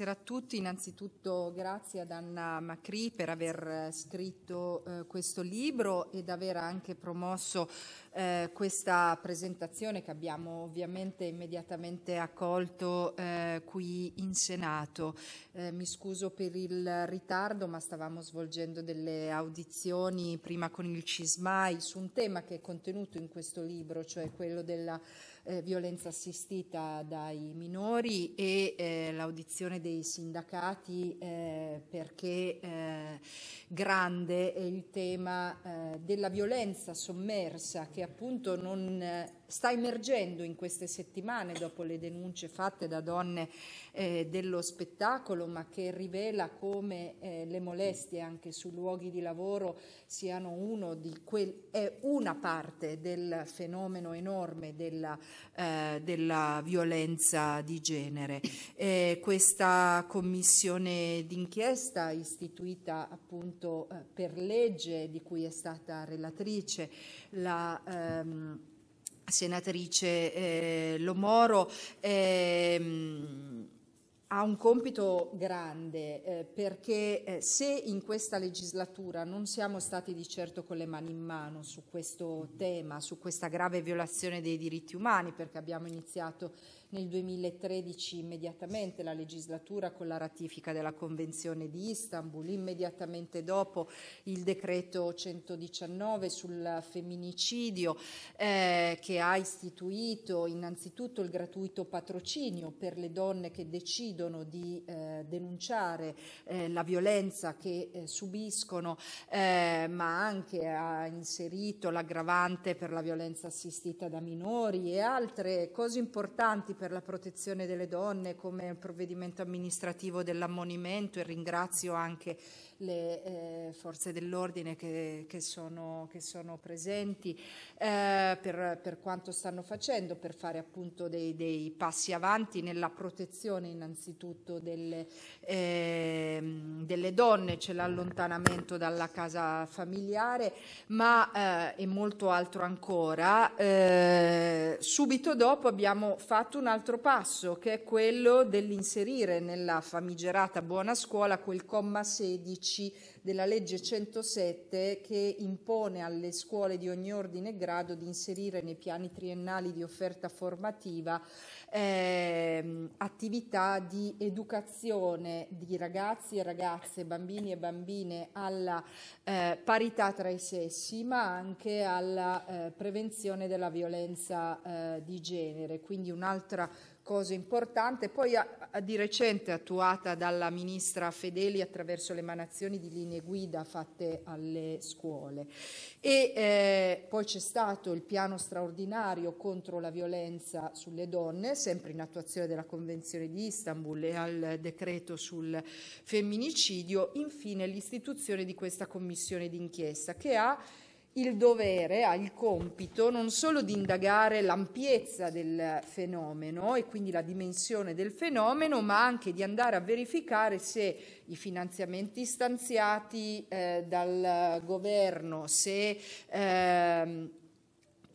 Buonasera a tutti, innanzitutto grazie ad Anna Macri per aver eh, scritto eh, questo libro ed aver anche promosso eh, questa presentazione che abbiamo ovviamente immediatamente accolto eh, qui in Senato. Eh, mi scuso per il ritardo ma stavamo svolgendo delle audizioni prima con il CISMAI su un tema che è contenuto in questo libro, cioè quello della eh, violenza assistita dai minori e l'audizione dei dei sindacati eh, perché eh, grande è il tema eh, della violenza sommersa che appunto non sta emergendo in queste settimane dopo le denunce fatte da donne eh, dello spettacolo, ma che rivela come eh, le molestie anche su luoghi di lavoro siano uno di quel, è una parte del fenomeno enorme della, eh, della violenza di genere. Eh, questa commissione d'inchiesta istituita appunto eh, per legge di cui è stata relatrice la ehm, senatrice eh, Lomoro. Ehm, ha un compito grande eh, perché eh, se in questa legislatura non siamo stati di certo con le mani in mano su questo tema, su questa grave violazione dei diritti umani, perché abbiamo iniziato nel 2013 immediatamente la legislatura con la ratifica della Convenzione di Istanbul, immediatamente dopo il decreto 119 sul femminicidio eh, che ha istituito innanzitutto il gratuito patrocinio per le donne che decidono decidono di eh, denunciare eh, la violenza che eh, subiscono, eh, ma anche ha inserito l'aggravante per la violenza assistita da minori e altre cose importanti per la protezione delle donne come il provvedimento amministrativo dell'ammonimento e ringrazio anche le eh, forze dell'ordine che, che, sono, che sono, presenti eh, per, per, quanto stanno facendo, per fare appunto dei, dei passi avanti nella protezione innanzitutto delle, eh, delle donne, c'è l'allontanamento dalla casa familiare, ma eh, e molto altro ancora eh, Subito dopo abbiamo fatto un altro passo, che è quello dell'inserire nella famigerata buona scuola quel comma 16 della legge 107 che impone alle scuole di ogni ordine e grado di inserire nei piani triennali di offerta formativa eh, attività di educazione di ragazzi e ragazze, bambini e bambine alla eh, parità tra i sessi, ma anche alla eh, prevenzione della violenza eh, di genere, quindi un'altra cosa importante, poi a, a di recente attuata dalla ministra Fedeli attraverso le l'emanazione di linee guida fatte alle scuole. E eh, poi c'è stato il piano straordinario contro la violenza sulle donne, sempre in attuazione della Convenzione di Istanbul e al decreto sul femminicidio, infine l'istituzione di questa commissione d'inchiesta che ha il dovere, ha il compito non solo di indagare l'ampiezza del fenomeno e quindi la dimensione del fenomeno, ma anche di andare a verificare se i finanziamenti stanziati eh, dal governo, se eh,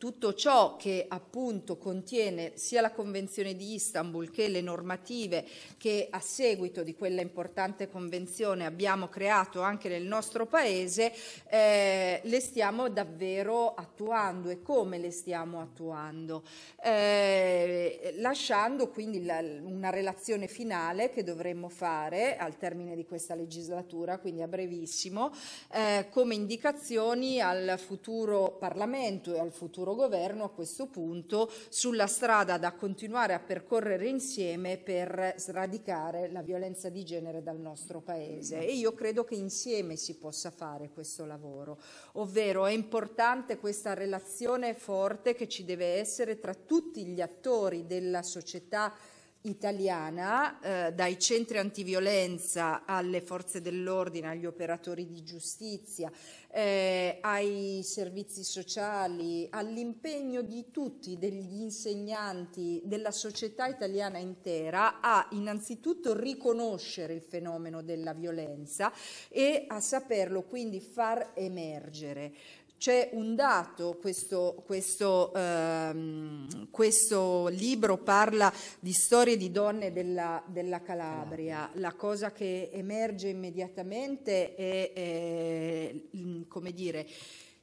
tutto ciò che appunto contiene sia la Convenzione di Istanbul che le normative che a seguito di quella importante convenzione abbiamo creato anche nel nostro Paese, eh, le stiamo davvero attuando e come le stiamo attuando, eh, lasciando quindi la, una relazione finale che dovremmo fare al termine di questa legislatura, quindi a brevissimo, eh, come indicazioni al futuro Parlamento e al futuro governo a questo punto sulla strada da continuare a percorrere insieme per sradicare la violenza di genere dal nostro paese e io credo che insieme si possa fare questo lavoro, ovvero è importante questa relazione forte che ci deve essere tra tutti gli attori della società italiana, eh, dai centri antiviolenza alle forze dell'ordine, agli operatori di giustizia, eh, ai servizi sociali, all'impegno di tutti, degli insegnanti, della società italiana intera a innanzitutto riconoscere il fenomeno della violenza e a saperlo quindi far emergere. C'è un dato, questo, questo, ehm, questo, libro parla di storie di donne della, della Calabria, la cosa che emerge immediatamente è, è mm, come dire,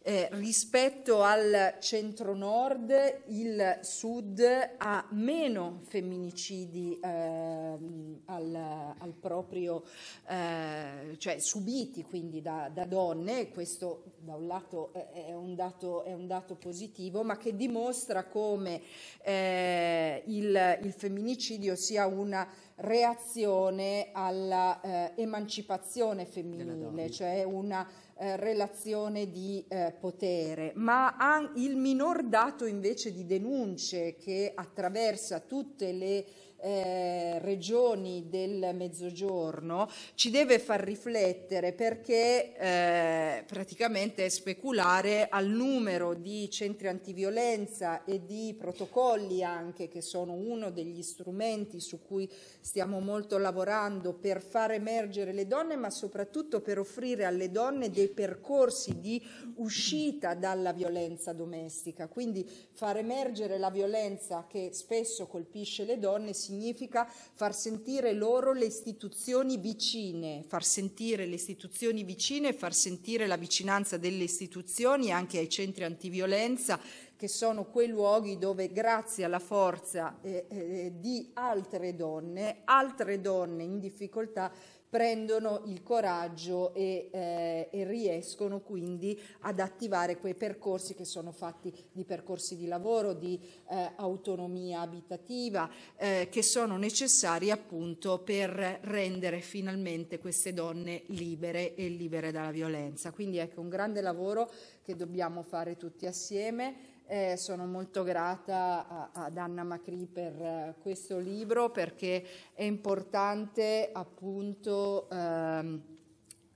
eh, rispetto al centro-nord, il sud ha meno femminicidi ehm, al, al proprio, eh, cioè subiti quindi da, da, donne, questo da un lato è un dato, è un dato positivo, ma che dimostra come eh, il, il femminicidio sia una reazione all'emancipazione eh, femminile, cioè una eh, relazione di eh, potere, ma il minor dato invece di denunce che attraversa tutte le eh, regioni del Mezzogiorno ci deve far riflettere perché eh, praticamente speculare al numero di centri antiviolenza e di protocolli anche che sono uno degli strumenti su cui stiamo molto lavorando per far emergere le donne ma soprattutto per offrire alle donne dei percorsi di uscita dalla violenza domestica. Quindi far emergere la violenza che spesso colpisce le donne significa significa far sentire loro le istituzioni vicine, far sentire le istituzioni vicine, far sentire la vicinanza delle istituzioni anche ai centri antiviolenza che sono quei luoghi dove grazie alla forza eh, eh, di altre donne, altre donne in difficoltà prendono il coraggio e, eh, e, riescono quindi ad attivare quei percorsi che sono fatti di percorsi di lavoro, di eh, autonomia abitativa, eh, che sono necessari appunto per rendere finalmente queste donne libere e libere dalla violenza. Quindi ecco un grande lavoro che dobbiamo fare tutti assieme. Eh, sono molto grata ad Anna Macri per uh, questo libro perché è importante appunto ehm,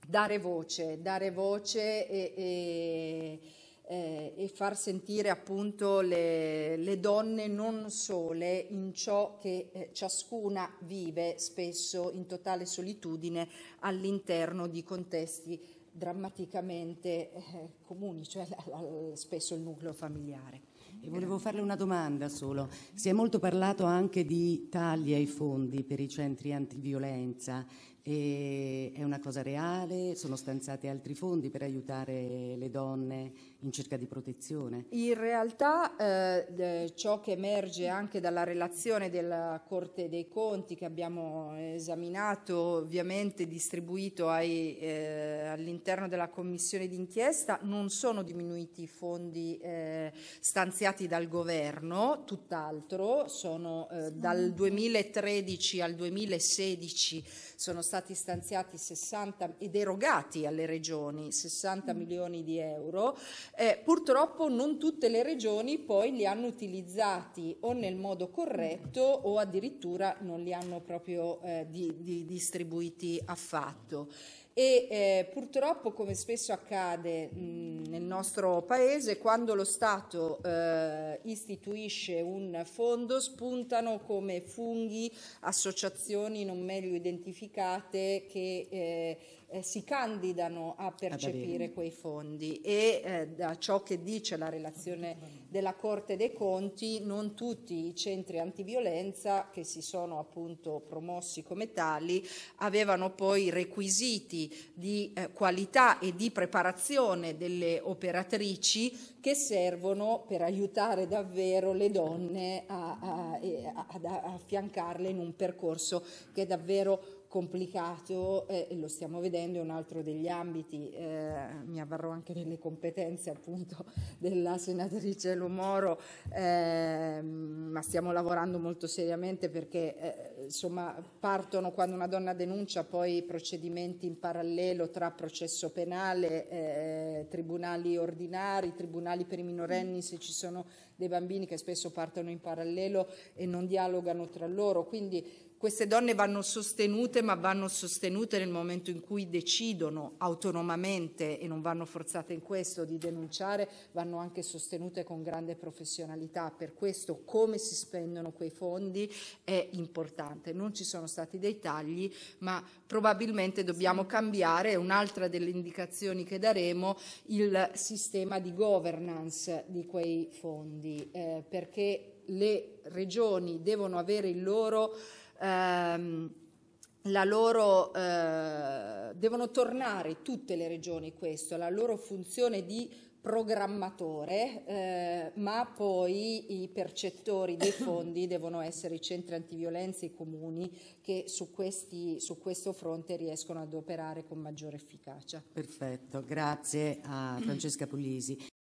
dare voce, dare voce e, e eh, e far sentire appunto le, le, donne non sole in ciò che eh, ciascuna vive spesso in totale solitudine all'interno di contesti drammaticamente eh, comuni, cioè la, la, spesso il nucleo familiare. E volevo farle una domanda solo. Si è molto parlato anche di tagli ai fondi per i centri antiviolenza. E è una cosa reale? Sono stanziati altri fondi per aiutare le donne in cerca di protezione? In realtà eh, eh ciò che emerge anche dalla relazione della Corte dei Conti che abbiamo esaminato, ovviamente distribuito eh, all'interno della commissione d'inchiesta, non sono diminuiti i fondi eh, stanziati finanziati dal governo, tutt'altro, sono eh, dal 2013 al 2016 sono stati stanziati 60 ed erogati alle regioni 60 mm. milioni di euro, eh, purtroppo non tutte le regioni poi li hanno utilizzati o nel modo corretto o addirittura non li hanno proprio eh, di, di distribuiti affatto e eh, purtroppo come spesso accade mh, nel nostro paese quando lo Stato eh, istituisce un fondo spuntano come funghi associazioni non meglio identificate che eh, eh, si candidano a percepire quei fondi e eh, da ciò che dice la relazione della Corte dei Conti non tutti i centri antiviolenza che si sono appunto promossi come tali avevano poi requisiti di eh, qualità e di preparazione delle operatrici che servono per aiutare davvero le donne a, a, a, ad affiancarle in un percorso che è davvero complicato eh, e lo stiamo vedendo, è un altro degli ambiti, eh, mi avvarrò anche delle competenze appunto della senatrice Lomoro, eh, ma stiamo lavorando molto seriamente perché eh, insomma partono quando una donna denuncia poi procedimenti in parallelo tra processo penale, eh, tribunali ordinari, tribunali per i minorenni se ci sono dei bambini che spesso partono in parallelo e non dialogano tra loro, quindi queste donne vanno sostenute, ma vanno sostenute nel momento in cui decidono autonomamente e non vanno forzate in questo di denunciare, vanno anche sostenute con grande professionalità. Per questo come si spendono quei fondi è importante. Non ci sono stati dei tagli, ma probabilmente dobbiamo cambiare, è un'altra delle indicazioni che daremo, il sistema di governance di quei fondi, eh, perché le regioni devono avere il loro ehm, la loro, eh, devono tornare tutte le regioni questo, la loro funzione di programmatore, eh, ma poi i percettori dei fondi devono essere i centri antiviolenza e i comuni che su, questi, su, questo fronte riescono ad operare con maggiore efficacia. Perfetto, grazie a Francesca Puglisi.